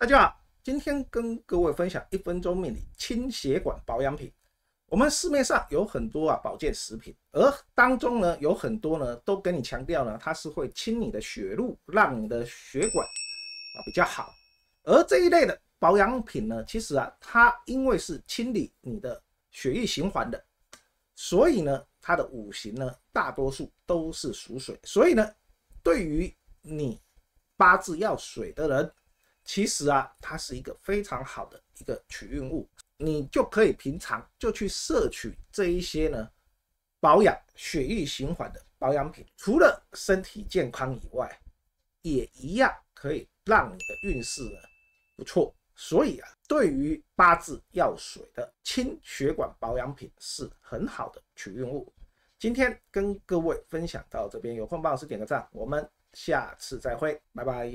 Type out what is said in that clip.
大家好，今天跟各位分享一分钟命理清血管保养品。我们市面上有很多啊保健食品，而当中呢有很多呢都跟你强调呢，它是会清你的血路，让你的血管啊比较好。而这一类的保养品呢，其实啊它因为是清理你的血液循环的，所以呢它的五行呢大多数都是属水。所以呢，对于你八字要水的人。其实啊，它是一个非常好的一个取运物，你就可以平常就去摄取这一些呢，保养血液循环的保养品，除了身体健康以外，也一样可以让你的运势呢不错。所以啊，对于八字要水的清血管保养品是很好的取运物。今天跟各位分享到这边，有空帮老师点个赞，我们下次再会，拜拜。